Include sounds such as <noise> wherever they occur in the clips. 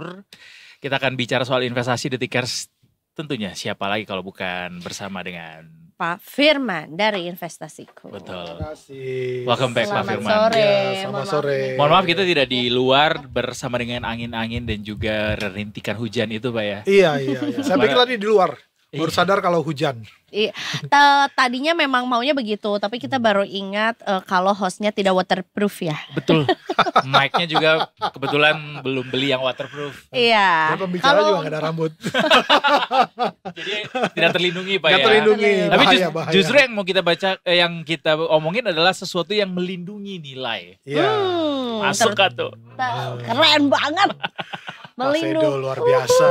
Arthur. Kita akan bicara soal investasi di detikers tentunya siapa lagi kalau bukan bersama dengan Pak Firman dari Investasiku. Betul. Welcome back Selamat Pak Firman. Sore. Ya, selamat sore. Mohon maaf kita tidak di luar bersama dengan angin-angin dan juga rintikan hujan itu Pak ya. Iya, iya, iya. Saya pikir tadi di luar. Baru iya. sadar kalau hujan. Iya. Tadinya memang maunya begitu, tapi kita hmm. baru ingat uh, kalau hostnya tidak waterproof ya. Betul. <laughs> Mic-nya juga kebetulan belum beli yang waterproof. Iya. Dan pembicara kalau... juga gak ada rambut. <laughs> Jadi tidak terlindungi pak tidak ya. terlindungi. Iya. Tapi just, bahaya. justru yang mau kita baca, eh, yang kita omongin adalah sesuatu yang melindungi nilai. Iya. Hmm, Masuk ter- tuh. Ter- keren banget. <laughs> melindungi Mas luar biasa.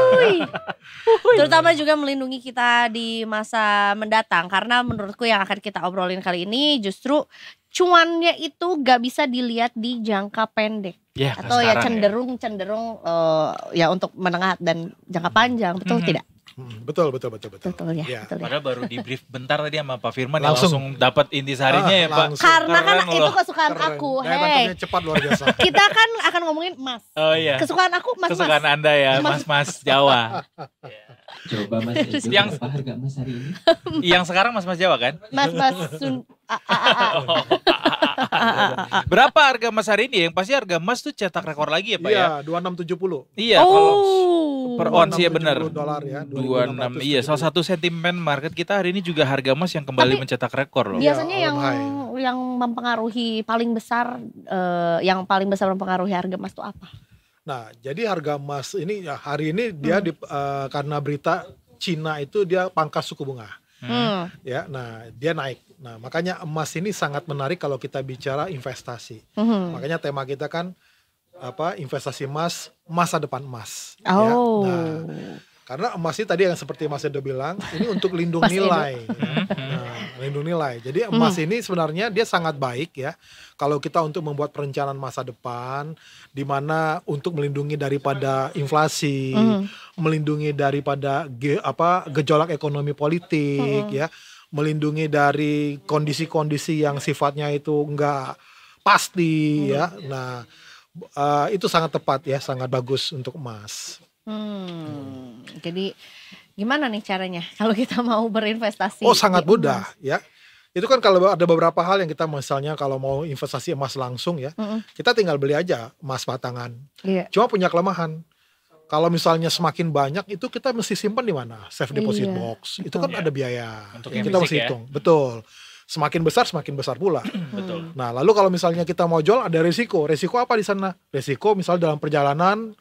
Terutama juga melindungi kita di masa mendatang karena menurutku yang akan kita obrolin kali ini justru cuannya itu gak bisa dilihat di jangka pendek ya, atau ya, ya cenderung ya. cenderung uh, ya untuk menengah dan jangka panjang betul mm -hmm. tidak Hmm, betul betul betul betul. Betul ya. ya. Betul, ya. Padahal baru di brief bentar tadi sama Pak Firman langsung, langsung dapat intisarinya ah, ya Pak. Langsung. Karena kan Keren kan loh. itu kesukaan Keren. aku. Hei. cepat luar biasa. <laughs> Kita kan akan ngomongin emas. Oh iya. Kesukaan aku Mas. Kesukaan mas. Anda ya <laughs> iya. Mas Mas, Jawa. Coba Mas yang harga emas hari ini? yang sekarang Mas Mas Jawa kan? Mas Mas Sun <laughs> Berapa harga emas hari ini? Yang pasti harga emas tuh cetak rekor lagi ya Pak iya, ya? Iya, 2670. Iya, oh. kalau per ons ya benar. dolar ya. 26 iya, salah satu sentimen market kita hari ini juga harga emas yang kembali Tapi, mencetak rekor loh. Biasanya iya, yang high. yang mempengaruhi paling besar eh, yang paling besar mempengaruhi harga emas itu apa? Nah, jadi harga emas ini ya hari ini dia hmm. di, uh, karena berita Cina itu dia pangkas suku bunga. Hmm. hmm. Ya, nah dia naik. Nah, makanya emas ini sangat menarik kalau kita bicara investasi. Hmm. Makanya tema kita kan apa? Investasi emas, masa depan emas. Ya. Oh. Ya, nah, karena emas ini tadi yang seperti Mas Edo bilang, ini untuk lindung nilai. Hmm. Nah, lindung nilai. Jadi emas hmm. ini sebenarnya dia sangat baik ya. Kalau kita untuk membuat perencanaan masa depan, di mana untuk melindungi daripada inflasi, hmm. melindungi daripada ge, apa gejolak ekonomi politik hmm. ya, melindungi dari kondisi-kondisi yang sifatnya itu enggak pasti hmm. ya. Nah, uh, itu sangat tepat ya, sangat bagus untuk emas. Hmm, Jadi gimana nih caranya <laughs> kalau kita mau berinvestasi? Oh, sangat mudah ya. Itu kan kalau ada beberapa hal yang kita misalnya kalau mau investasi emas langsung ya, mm -mm. kita tinggal beli aja emas batangan. Yeah. Cuma punya kelemahan. Kalau misalnya semakin banyak itu kita mesti simpan di mana? Safe deposit iya. box. Itu kan yeah. ada biaya. Untuk ya, yang kita mesti ya. hitung. Betul. Semakin besar semakin besar pula. <clears throat> Betul. Nah, lalu kalau misalnya kita mau jual ada risiko. Risiko apa di sana? Risiko misalnya dalam perjalanan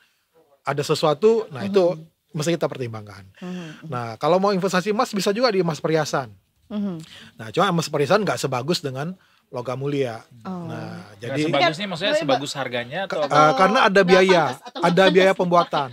ada sesuatu, nah mm -hmm. itu mm-hmm. mesti kita pertimbangkan. Mm -hmm. Nah, kalau mau investasi emas bisa juga di emas perhiasan. Mm -hmm. Nah, cuma emas perhiasan nggak sebagus dengan logam mulia. Oh. Nah, jadi sebagus ini maksudnya sebagus harganya atau uh, karena ada biaya, pantas, ada biaya pembuatan.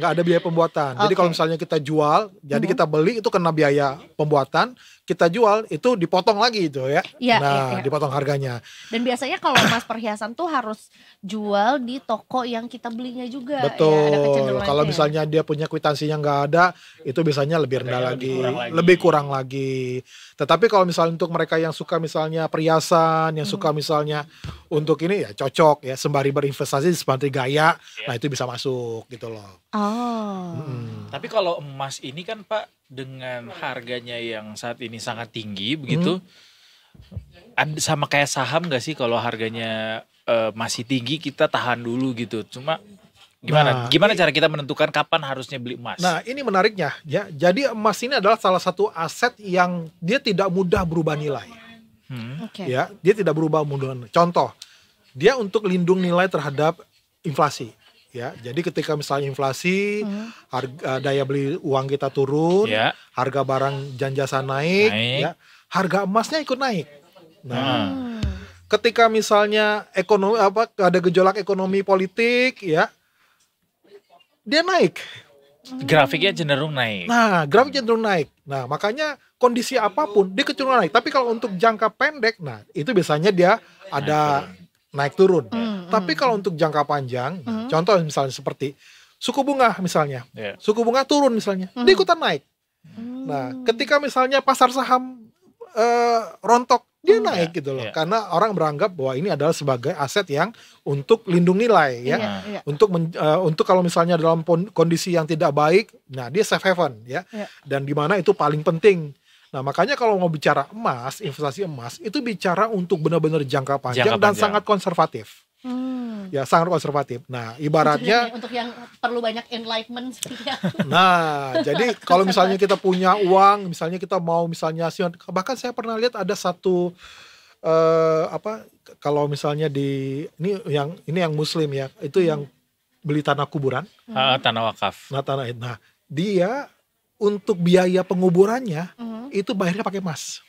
nggak ada biaya pembuatan. Okay. Jadi kalau misalnya kita jual, jadi mm -hmm. kita beli itu kena biaya pembuatan kita jual itu dipotong lagi itu ya. Iya. Nah, iya, iya. dipotong harganya. Dan biasanya kalau emas perhiasan tuh harus jual di toko yang kita belinya juga. Ya, Betul. Ya, kalau misalnya dia punya kwitansinya nggak ada, itu biasanya lebih rendah lagi, lebih kurang lagi, lebih kurang lagi. Tetapi kalau misalnya untuk mereka yang suka misalnya perhiasan, yang hmm. suka misalnya untuk ini ya cocok ya sembari berinvestasi sembari gaya, yeah. nah itu bisa masuk gitu loh. Oh. Hmm. Tapi kalau emas ini kan Pak dengan harganya yang saat ini sangat tinggi begitu, hmm. sama kayak saham gak sih kalau harganya uh, masih tinggi kita tahan dulu gitu. Cuma gimana? Nah, gimana ini, cara kita menentukan kapan harusnya beli emas? Nah ini menariknya ya. Jadi emas ini adalah salah satu aset yang dia tidak mudah berubah nilai. Hmm. Okay. Ya, dia tidak berubah mudah. Contoh, dia untuk lindung nilai terhadap inflasi ya. Jadi ketika misalnya inflasi, hmm. harga eh, daya beli uang kita turun, ya. harga barang dan jasa naik, naik, ya. Harga emasnya ikut naik. Nah, hmm. ketika misalnya ekonomi apa ada gejolak ekonomi politik, ya. Dia naik. Hmm. Grafiknya cenderung naik. Nah, grafik cenderung naik. Nah, makanya kondisi apapun dia cenderung naik. Tapi kalau untuk jangka pendek, nah itu biasanya dia ada naik turun. mm, mm Tapi kalau mm. untuk jangka panjang, mm. contoh misalnya seperti suku bunga misalnya, yeah. suku bunga turun misalnya, mm-hmm. dia ikutan naik. Mm. Nah, ketika misalnya pasar saham eh, rontok, dia mm, naik yeah, gitu loh yeah. karena orang beranggap bahwa ini adalah sebagai aset yang untuk lindung nilai ya yeah, yeah. untuk men, uh, untuk kalau misalnya dalam kondisi yang tidak baik nah dia safe haven ya yeah. dan di mana itu paling penting Nah, makanya kalau mau bicara emas, investasi emas itu bicara untuk benar-benar jangka panjang dan sangat konservatif. Hmm. Ya, sangat konservatif. Nah, ibaratnya untuk untuk yang perlu banyak enlightenment ya. <laughs> Nah, jadi kalau misalnya kita punya uang, misalnya kita mau misalnya bahkan saya pernah lihat ada satu eh, apa kalau misalnya di ini yang ini yang muslim ya, itu yang hmm. beli tanah kuburan. Hmm. tanah wakaf. Nah, tanah nah dia untuk biaya penguburannya mm itu bayarnya pakai emas.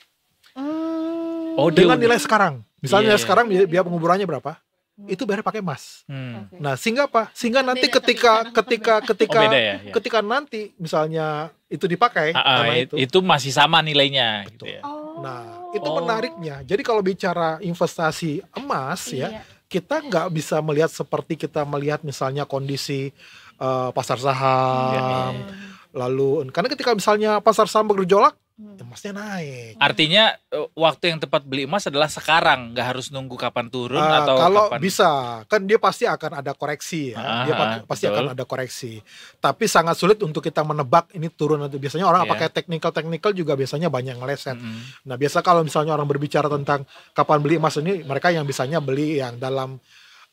Mm. Oh, dengan nilai sekarang. Misalnya yeah, nilai sekarang biaya penguburannya berapa? Mm. Itu bayar pakai emas. Hmm. Nah, sehingga apa? Sehingga nanti beda, ketika ketika <laughs> ketika oh, beda ya, ya? ketika nanti misalnya itu dipakai uh, uh, itu. itu masih sama nilainya gitu ya. Nah, itu oh. menariknya. Jadi kalau bicara investasi emas ya, iya. ya, kita nggak bisa melihat seperti kita melihat misalnya kondisi uh, pasar saham. Iya, iya lalu karena ketika misalnya pasar saham bergejolak hmm. emasnya naik. Artinya eh, waktu yang tepat beli emas adalah sekarang, nggak harus nunggu kapan turun uh, atau kalau kapan. bisa, kan dia pasti akan ada koreksi ya. Aha, dia ah, pasti pasti akan ada koreksi. Tapi sangat sulit untuk kita menebak ini turun atau biasanya orang yeah. pakai teknikal-teknikal juga biasanya banyak ngeleset. Mm -hmm. Nah, biasa kalau misalnya orang berbicara tentang kapan beli emas ini, mereka yang biasanya beli yang dalam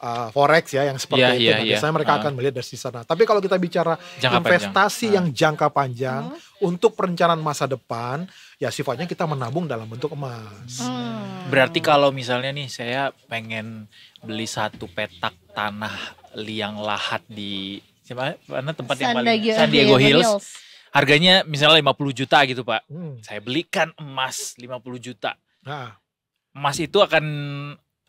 uh, forex ya yang seperti yeah, itu. Yeah, iya, iya. biasanya yeah. mereka uh. akan melihat dari sana. Tapi kalau kita bicara jangka investasi panjang. Ah. yang jangka panjang uh. untuk perencanaan masa depan, ya sifatnya kita menabung dalam bentuk emas. Hmm. Berarti kalau misalnya nih saya pengen beli satu petak tanah liang lahat di mana tempat San yang paling San Diego, Diego Hills. Hills. Harganya misalnya 50 juta gitu, Pak. Hmm. Saya belikan emas 50 juta. Nah. Emas itu akan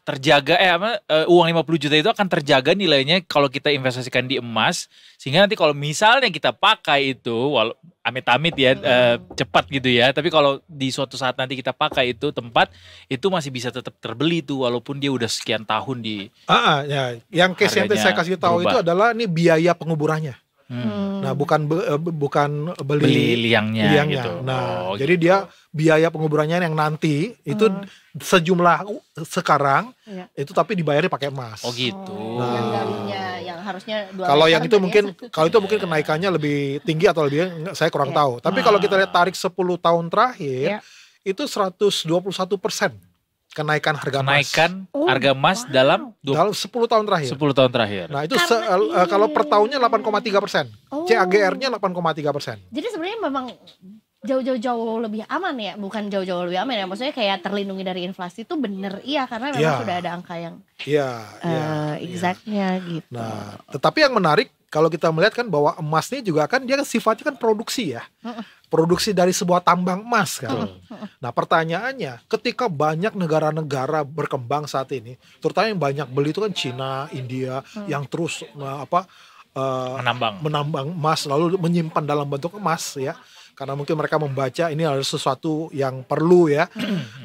terjaga eh apa uh, uang 50 juta itu akan terjaga nilainya kalau kita investasikan di emas sehingga nanti kalau misalnya kita pakai itu walau amit-amit ya hmm. uh, cepat gitu ya tapi kalau di suatu saat nanti kita pakai itu tempat itu masih bisa tetap terbeli tuh walaupun dia udah sekian tahun di ah ah ya yang case yang saya kasih tahu berubah. itu adalah ini biaya penguburannya Hmm. Nah, bukan eh, be, bukan beli, beli liangnya, liangnya gitu. Nah, oh, jadi gitu. dia biaya penguburannya yang nanti itu hmm. sejumlah uh, sekarang ya. itu tapi dibayarnya pakai emas. Oh gitu. Oh, nah, yang yang harusnya Kalau yang kan itu mungkin ya. kalau itu mungkin kenaikannya lebih tinggi atau lebih saya kurang ya. tahu. Tapi ah. kalau hmm. kita lihat tarik 10 tahun terakhir ya. itu 121 persen kenaikan harga kenaikan emas. Kenaikan oh, harga emas wow. dalam dua, dalam 10 tahun terakhir. 10 tahun terakhir. Nah, itu se, uh, kalau iya. per tahunnya 8,3 persen. Oh. CAGR-nya 8,3 persen. Jadi sebenarnya memang jauh-jauh jauh lebih aman ya, bukan jauh-jauh lebih aman ya. Maksudnya kayak terlindungi dari inflasi itu bener iya karena memang yeah. sudah ada angka yang Iya, yeah, iya, yeah, uh, exactnya yeah. gitu. Nah, tetapi yang menarik kalau kita melihat kan bahwa emas ini juga kan dia kan sifatnya kan produksi ya. Produksi dari sebuah tambang emas kan. Nah, pertanyaannya ketika banyak negara-negara berkembang saat ini, terutama yang banyak beli itu kan Cina, India mm. yang terus nah, apa uh, menambang menambang emas lalu menyimpan dalam bentuk emas ya karena mungkin mereka membaca ini adalah sesuatu yang perlu ya.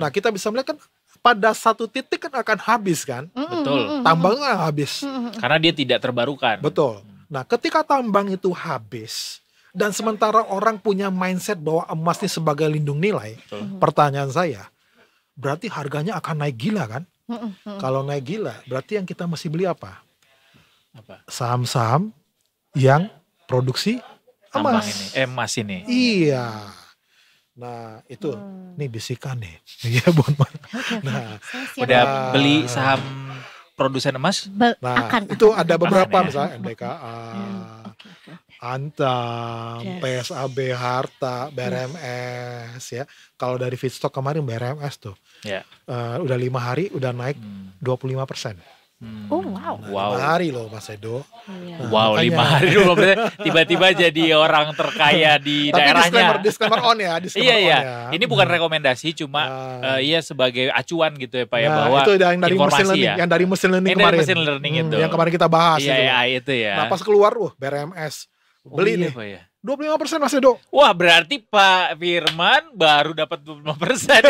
nah kita bisa melihat kan pada satu titik kan akan habis kan. Betul. Tambang kan habis. Karena dia tidak terbarukan. Betul. Mm. Nah, ketika tambang itu habis dan sementara orang punya mindset bahwa emas ini sebagai lindung nilai, Betul. Mm-hmm. pertanyaan saya, berarti harganya akan naik gila kan? Kalau naik gila, berarti yang kita masih beli apa? Saham-saham yang produksi emas. ini, eh, emas ini. Iya. Nah itu, hmm. nih bisikan nih. <laughs> Iya buat. Nah, udah nah. beli saham produsen emas? Be nah, akan, itu ada beberapa ya. misalnya MDKA, <laughs> hmm, Antam, yes. PSAB Harta, BRMS ya. Kalau dari feedstock kemarin BRMS tuh. Yeah. Ya. Uh, udah lima hari udah naik hmm. 25 persen. Hmm. Oh wow. wow. Lima hari loh Mas Edo. Iya. Nah, wow makanya. lima hari loh tiba-tiba <laughs> jadi orang terkaya di Tapi daerahnya. Tapi Disclaimer, disclaimer on ya. Iya, disclaimer iya on iya. ya. Ini bukan rekomendasi cuma nah. uh, iya sebagai acuan gitu ya Pak ya nah, bahwa itu yang dari informasi learning, ya. yang dari mesin learning yang kemarin. Dari mesin learning hmm, itu. Yang kemarin kita bahas. Iya itu. iya itu ya. Nah pas keluar wah BRMS Oh beli oh, iya, nih. Pak, ya? 25 persen masih dok Wah berarti Pak Firman baru dapat 25 persen.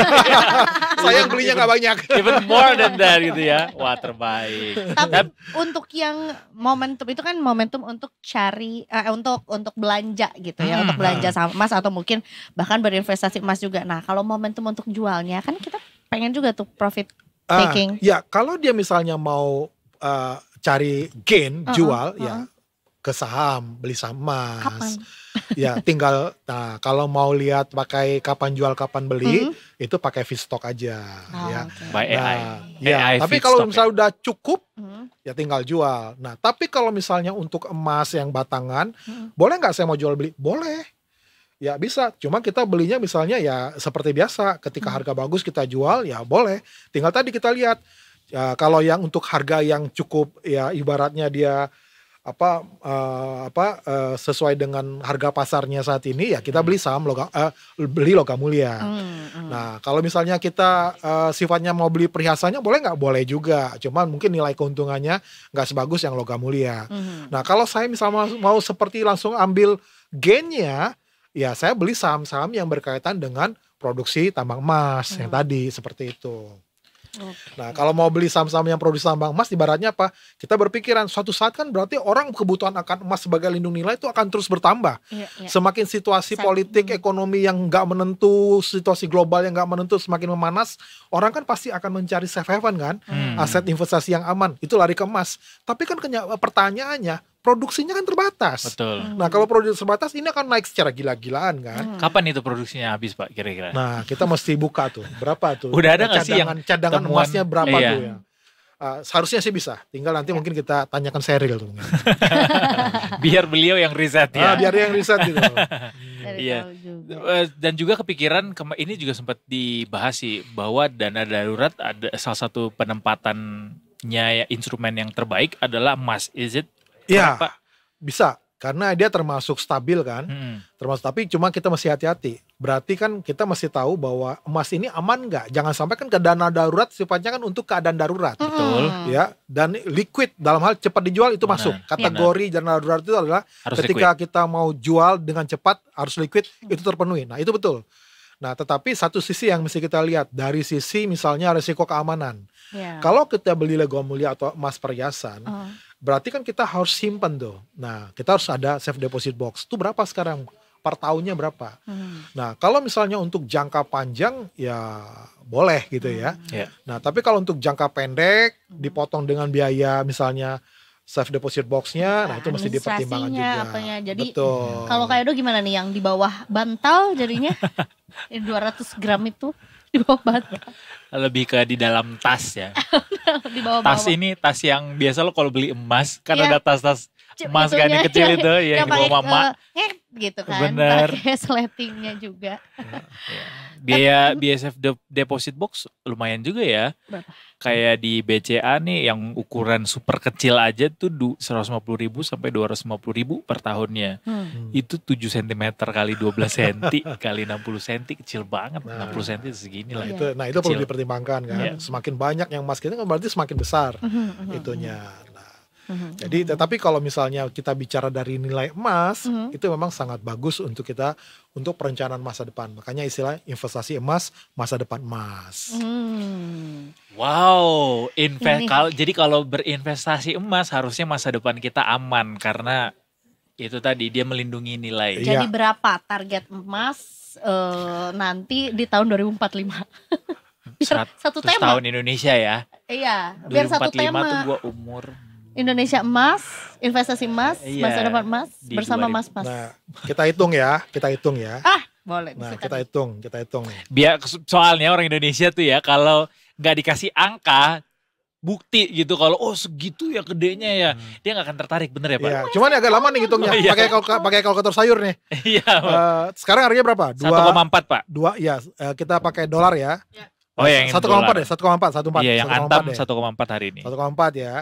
<laughs> Sayang belinya nggak banyak. <laughs> Even more than that gitu ya. Wah terbaik. Tapi untuk yang momentum itu kan momentum untuk cari, eh, untuk untuk belanja gitu ya. Hmm, untuk belanja hmm. sama emas atau mungkin bahkan berinvestasi emas juga. Nah kalau momentum untuk jualnya kan kita pengen juga tuh profit ah, taking. Uh, ya kalau dia misalnya mau uh, cari gain, uh -uh, jual uh -uh. ya uh-uh ke saham, beli saham emas. Kapan? <laughs> Ya, tinggal nah kalau mau lihat pakai kapan jual kapan beli mm -hmm. itu pakai Vstock aja oh, ya. Okay. nah, AI. Ya, AI tapi kalau ya. misalnya udah cukup mm -hmm. ya tinggal jual. Nah, tapi kalau misalnya untuk emas yang batangan, mm -hmm. boleh nggak saya mau jual beli? Boleh. Ya bisa, cuma kita belinya misalnya ya seperti biasa ketika hmm. harga bagus kita jual ya boleh. Tinggal tadi kita lihat ya, kalau yang untuk harga yang cukup ya ibaratnya dia apa uh, apa uh, sesuai dengan harga pasarnya saat ini ya kita beli saham logam uh, eh, beli logam mulia. Hmm, hmm. Nah kalau misalnya kita uh, sifatnya mau beli perhiasannya boleh nggak boleh juga, cuman mungkin nilai keuntungannya nggak sebagus yang logam mulia. Hmm. Nah kalau saya misalnya mau seperti langsung ambil gainnya, ya saya beli saham-saham yang berkaitan dengan produksi tambang emas hmm. yang tadi seperti itu. Okay. Nah, kalau mau beli saham-saham yang produksi tambang emas, ibaratnya apa? Kita berpikiran suatu saat kan berarti orang kebutuhan akan emas sebagai lindung nilai itu akan terus bertambah. Yeah, yeah. Semakin situasi Saat, politik, mm. ekonomi yang nggak menentu, situasi global yang nggak menentu semakin memanas, orang kan pasti akan mencari safe haven kan, mm. aset investasi yang aman. Itu lari ke emas. Tapi kan pertanyaannya, produksinya kan terbatas. Betul. Hmm. Nah, kalau produksi terbatas ini akan naik secara gila-gilaan kan. Hmm. Kapan itu produksinya habis, Pak, kira-kira? Nah, kita mesti buka tuh. Berapa tuh? Udah ada nggak sih yang cadangan temuan, emasnya berapa iya. tuh ya? Uh, seharusnya sih bisa. Tinggal nanti iya. mungkin kita tanyakan serial tuh. <laughs> biar beliau yang riset ya. Ah, biar yang riset gitu. <laughs> Iya. Eh, dan juga kepikiran ini juga sempat dibahas sih bahwa dana darurat ada salah satu penempatannya ya, instrumen yang terbaik adalah emas. Is it Iya. Bisa karena dia termasuk stabil kan. Hmm. Termasuk tapi cuma kita masih hati-hati. Berarti kan kita masih tahu bahwa emas ini aman nggak? Jangan sampai kan ke dana darurat sifatnya kan untuk keadaan darurat. Betul. Ya, dan liquid dalam hal cepat dijual itu Benar. masuk. Iya. Kategori Benar. dana darurat itu adalah harus ketika liquid. kita mau jual dengan cepat harus liquid itu terpenuhi. Nah, itu betul. Nah, tetapi satu sisi yang mesti kita lihat dari sisi misalnya risiko keamanan. Yeah. Kalau kita beli logam mulia atau emas perhiasan, uh berarti kan kita harus simpan tuh. Nah, kita harus ada safe deposit box. Itu berapa sekarang? Per tahunnya berapa? Hmm. Nah, kalau misalnya untuk jangka panjang ya boleh gitu ya. Hmm. Yeah. Nah, tapi kalau untuk jangka pendek dipotong dengan biaya misalnya safe deposit boxnya, nah, nah itu mesti dipertimbangkan juga. Apanya. Jadi kalau kayak itu gimana nih yang di bawah bantal jadinya 200 <laughs> gram itu di bawah bantal? Lebih ke di dalam tas ya. <laughs> <laughs> di bawah Tas ini tas yang biasa lo kalau beli emas kan yeah. ada tas-tas emas kan yang kecil <laughs> itu ya yang bawa mama. Uh, gitu kan Bener. pakai <laughs> sletingnya juga iya, iya. Biaya ya. biaya BSF deposit box lumayan juga ya Berapa? kayak di BCA nih yang ukuran super kecil aja tuh 150 ribu sampai 250 ribu per tahunnya hmm. hmm. itu 7 cm kali 12 cm <laughs> kali 60 cm kecil banget nah, 60 cm segini lah nah, iya. itu, nah itu kecil. perlu dipertimbangkan kan yeah. semakin banyak yang emas kita kan berarti semakin besar mhm, mhm, mhm. itunya Mm-hmm. Jadi mm-hmm. tetapi kalau misalnya kita bicara dari nilai emas mm-hmm. itu memang sangat bagus untuk kita untuk perencanaan masa depan. Makanya istilah investasi emas masa depan emas. Mm. Wow, Inve- kal- jadi kalau berinvestasi emas harusnya masa depan kita aman karena itu tadi dia melindungi nilai. Iya. Jadi ya. berapa target emas e, nanti di tahun 2045? <laughs> biar satu tema. tahun Indonesia ya. Iya, biar satu tema. tuh gua umur Indonesia Emas, investasi emas, yeah. masa depan emas bersama Mas Mas. Nah, kita hitung ya, kita hitung ya. Ah, boleh. Nah, kita hitung, kita hitung Biar soalnya orang Indonesia tuh ya kalau nggak dikasih angka bukti gitu kalau oh segitu ya gedenya ya hmm. dia nggak akan tertarik bener ya pak? Iya. Cuman agak lama nih hitungnya oh, iya. pakai pakai kalkulator sayur nih. <laughs> Iya. uh, sekarang harganya berapa? Dua. koma empat pak. Dua ya uh, kita pakai dolar ya. Iya. Oh, yang satu koma empat ya satu koma empat satu empat. Iya yang antam satu koma empat hari ini. Satu koma empat ya.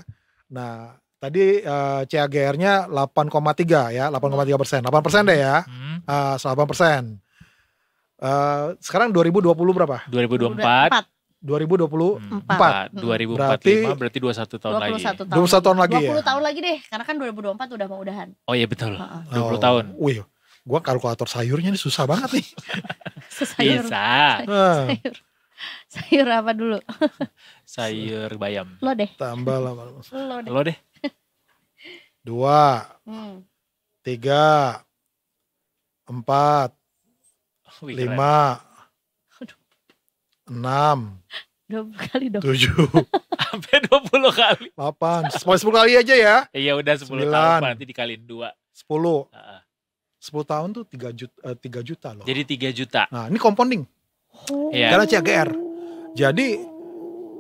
Nah, tadi uh, CAGR-nya 8,3 ya, 8,3 persen, 8 persen deh ya, hmm. uh, ah, 8 persen. Uh, sekarang 2020 berapa? 2024. 2024. 2024. 2045 berarti, berarti 21 tahun 21 lagi. Tahun 21 tahun lagi 20 ya? tahun lagi deh, karena kan 2024 udah mau udahan. Oh iya betul, uh -uh. 20 oh, tahun. Wih, gua kalkulator sayurnya ini susah banget nih. <laughs> Sayur. Bisa. Sayur. sayur. Ah. <laughs> sayur apa dulu? <laughs> sayur bayam. Lo deh. Tambah lama. Lo deh. Lo deh. <laughs> Dua. Hmm. Tiga. Empat. Wih, lima. Aduh. Enam. Dua kali dong. Tujuh. Sampai dua puluh kali. Delapan. Sepuluh, sepuluh kali aja ya. Iya udah sepuluh tahun nanti dikaliin dua. Sepuluh. Sepuluh tahun tuh tiga juta, eh, tiga juta loh. Jadi tiga juta. Nah ini compounding. Yeah. Oh. Iya. Karena CAGR. Jadi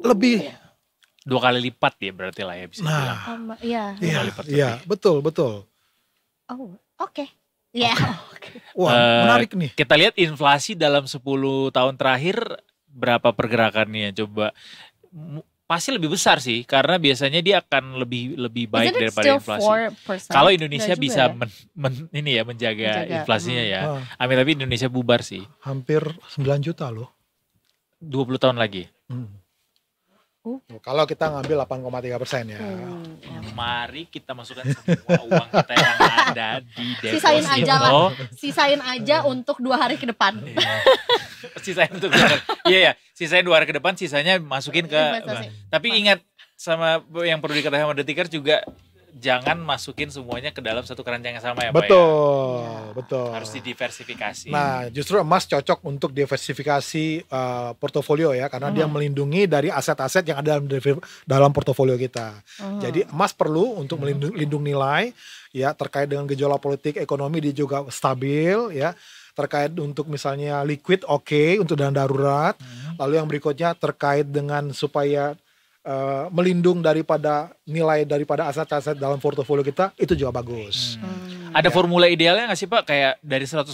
lebih dua kali lipat ya berarti lah ya bisa nah, iya. Um, yeah. Iya, yeah, iya. betul, betul. Oh, oke. Okay. Ya. Yeah. <laughs> Okay. Okay. Wah, uh, menarik nih. Kita lihat inflasi dalam 10 tahun terakhir berapa pergerakannya coba pasti lebih besar sih karena biasanya dia akan lebih lebih baik daripada inflasi. Kalau Indonesia bisa ya? men, men, ini ya menjaga, menjaga. inflasinya ya. hmm. ya. Ah. Amin tapi Indonesia bubar sih. Hampir 9 juta loh. 20 tahun lagi. Hmm. Oh. Kalau kita ngambil 8,3 persen ya. Hmm. Ya. Mari kita masukkan semua uang kita yang ada di deposito. Sisain aja lah. Sisain aja untuk dua hari ke depan. Iya. sisain untuk dua hari. Iya ya, sisain dua hari ke depan, sisanya masukin iya, ke. Tapi ingat sama yang perlu dikatakan sama detikers juga jangan masukin semuanya ke dalam satu keranjang yang sama ya betul, Pak ya. Betul, iya. betul. Harus didiversifikasi. Nah, justru emas cocok untuk diversifikasi uh, portofolio ya karena hmm. dia mm-hmm. melindungi dari aset-aset yang ada dalam dalam portofolio kita. Hmm. Jadi emas perlu untuk mm-hmm. melindungi lindung nilai ya terkait dengan gejolak politik ekonomi dia juga stabil ya terkait untuk misalnya liquid oke okay, untuk dana darurat. Hmm. Lalu yang berikutnya terkait dengan supaya uh, melindung daripada nilai daripada aset-aset dalam portofolio kita itu juga bagus. Hmm. hmm. Ada ya. formula idealnya nggak sih Pak? Kayak dari 100%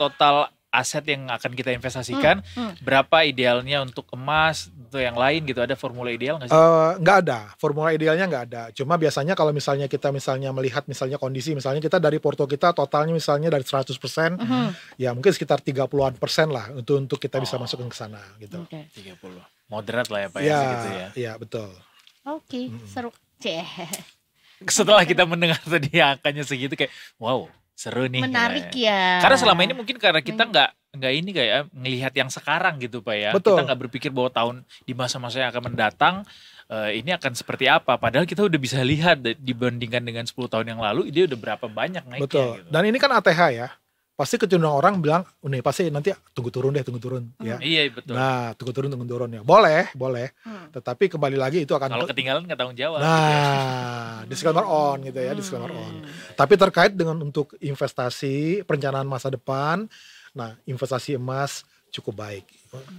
total aset yang akan kita investasikan hmm, hmm. berapa idealnya untuk emas atau yang lain gitu ada formula ideal nggak sih? Eh, nggak ada formula idealnya nggak ada cuma biasanya kalau misalnya kita misalnya melihat misalnya kondisi misalnya kita dari porto kita totalnya misalnya dari 100% persen hmm, hmm. ya mungkin sekitar 30-an persen lah untuk untuk kita bisa oh. masuk ke sana gitu. Okay. 30 moderat lah ya pak ya, gitu ya. Iya betul. Oke okay, -hmm. seru ceh. Setelah kita mendengar tadi angkanya segitu kayak wow Seru nih. Menarik ya. ya. Karena selama ini mungkin karena kita nggak nggak ini kayak ya, ngelihat yang sekarang gitu pak ya. Betul. Kita nggak berpikir bahwa tahun di masa-masa yang akan mendatang uh, ini akan seperti apa. Padahal kita udah bisa lihat dibandingkan dengan 10 tahun yang lalu, dia udah berapa banyak naiknya. Betul. Gitu. Dan ini kan ATH ya pasti kecenderungan orang bilang oh, nih pasti nanti tunggu turun deh tunggu turun hmm. ya iya betul nah tunggu turun tunggu turun ya boleh boleh hmm. tetapi kembali lagi itu akan kalau ketinggalan nggak tanggung jawab nah gitu ya. <laughs> disclaimer on gitu ya hmm. disclaimer on tapi terkait dengan untuk investasi perencanaan masa depan nah investasi emas cukup baik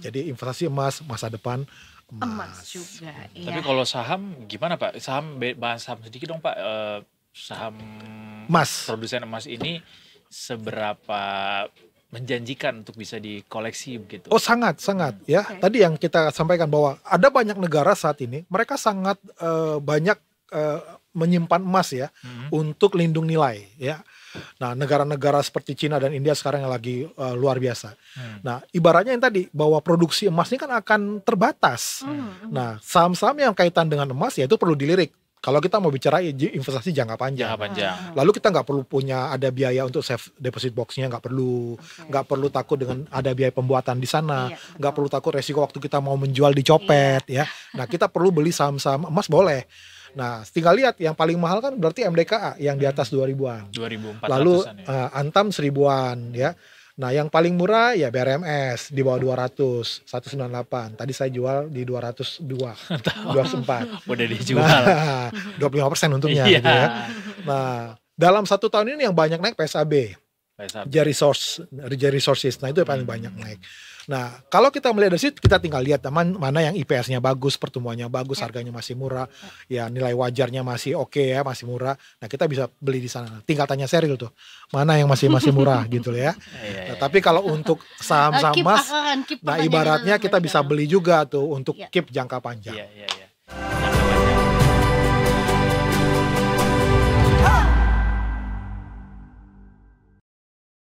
jadi investasi emas masa depan emas, emas juga tapi hmm. ya. tapi kalau saham gimana pak saham bahas saham sedikit dong pak uh, saham emas produsen emas ini seberapa menjanjikan untuk bisa dikoleksi begitu. Oh sangat sangat hmm. ya. Okay. Tadi yang kita sampaikan bahwa ada banyak negara saat ini mereka sangat uh, banyak uh, menyimpan emas ya hmm. untuk lindung nilai ya. Nah negara-negara seperti Cina dan India sekarang yang lagi uh, luar biasa. Hmm. Nah ibaratnya yang tadi bahwa produksi emas ini kan akan terbatas. Hmm. Nah saham-saham yang kaitan dengan emas ya itu perlu dilirik kalau kita mau bicara investasi jangka panjang. Jangka panjang. Ah. Lalu kita nggak perlu punya ada biaya untuk safe deposit boxnya nggak perlu, nggak okay. perlu takut dengan ada biaya pembuatan di sana, iya, nggak iya, perlu takut resiko waktu kita mau menjual dicopet iya. ya. Nah kita perlu beli saham-saham emas boleh. Nah, tinggal lihat yang paling mahal kan berarti MDKA yang di hmm. atas dua ribuan. Lalu ya. uh, Antam seribuan, ya. Nah, yang paling murah ya BRMS di bawah 200, 198. Tadi saya jual di 202, 24. <laughs> Udah nah, dijual. Nah, <laughs> 25% untungnya iya. gitu ya. Nah, dalam satu tahun ini yang banyak naik PSAB. PSAB. Jari source, jari sources. Nah, itu yang paling hmm. banyak naik. Nah, kalau kita melihat dari situ kita tinggal lihat teman mana yang IPS-nya bagus, pertumbuhannya bagus, ya. harganya masih murah, ya. ya nilai wajarnya masih oke okay ya, masih murah. Nah, kita bisa beli di sana. Tinggal tanya Seril tuh. Mana yang masih masih murah <laughs> gitu ya. Iya, iya, nah, iya. tapi kalau untuk <laughs> saham-saham mas, nah, nah ibaratnya kita bisa beli juga tuh untuk ya. keep jangka panjang. Yeah, yeah, yeah.